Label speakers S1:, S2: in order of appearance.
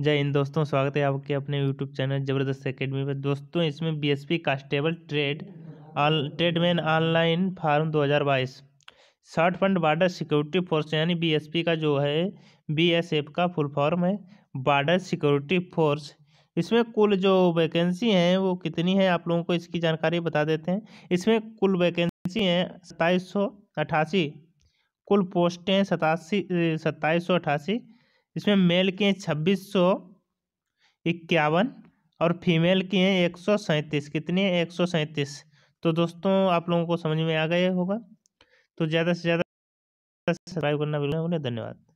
S1: जय हिंद दोस्तों स्वागत है आपके अपने यूट्यूब चैनल ज़बरदस्त एकेडमी पर दोस्तों इसमें BSP constable trade all tradesman online form 2022 short फंड बार्डर सिक्योरिटी फोर्स यानी बीएसपी का जो है बीएसएफ का फुल फॉर्म है बार्डर सिक्योरिटी फोर्स इसमें कुल जो वैकेंसी हैं वो कितनी है आप लोगों को इसकी जानकारी बता देते हैं इसमें कुल वैकेंसी हैं सत्ताईस कुल पोस्टें सतासी सत्ताईस इसमें मेल के हैं छब्बीस सौ इक्यावन और फीमेल के हैं एक सौ सैंतीस कितने हैं एक सौ सैंतीस तो दोस्तों आप लोगों को समझ में आ गया होगा तो ज़्यादा से ज़्यादा सब्सक्राइब करना बिल्कुल धन्यवाद